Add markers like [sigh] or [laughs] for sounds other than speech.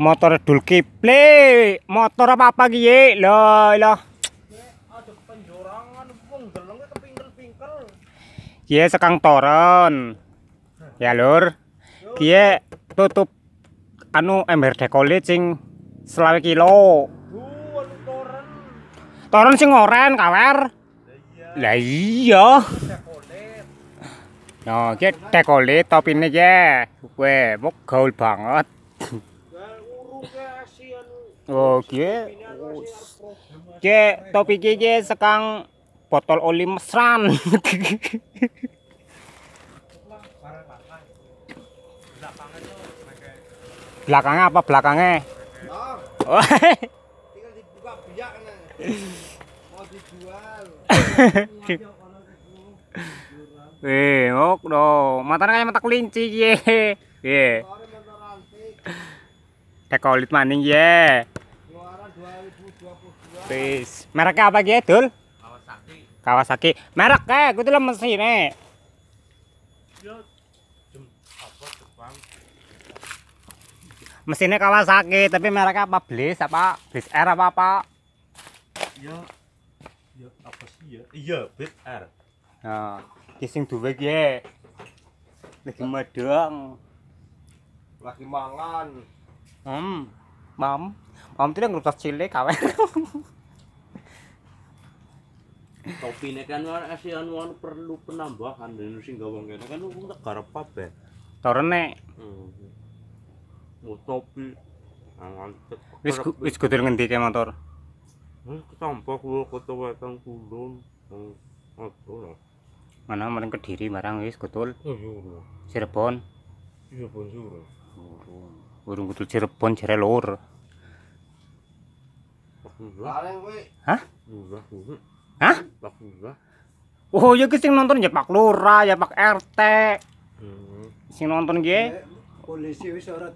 motor dul kiple motor apa apa kiye lo lo kiye sekang toron ya lur kiye tutup anu ember dekole sing selawe kilo anu toron sing oren kawer lah iya, iya. Oke, chết ta có lẽ tao pin này ra Oke, bốc khâu bằng sekarang botol oli mesran belakangnya apa belakangnya oh. Eh? tinggal [laughs] Eh, ngok dong. Matanya kayak mata kelinci, ye. Ye. Dekolit maning, ye. Bis. Mereknya apa ye, Dul? Kawasaki. Kawasaki. Merek kae, eh, kuwi lho mesine. Iya, Mesinnya Kawasaki, tapi mereknya apa? blitz apa? blitz R apa, Pak? Ya. Ya apa sih ya? Iya, blitz R. Nah, sing duwe piye? Lagi medong. Lagi mangan. Hmm. Mam, mam tuh yang cile kawen. Topi ini kan wan asian eh, wan perlu penambahan dan sing gawang kene kan wong tak garap pape. Torne. Hmm. Mu topi. Ah, wis wis kudel ngendi ke motor? Wis ketampak gua kota wetan kulon. Oh, mana maring Kediri marang wis Gutul. Oh, iya, iya. Cirebon. Cirebon iya, Suro. burung Urung Cirebon Cirebon jare lur. Hah? Hah? Pak Lurah. Oh, ya sing nonton ya Pak Lurah, ya Pak RT. Hmm. Sing nonton ki polisi wis ora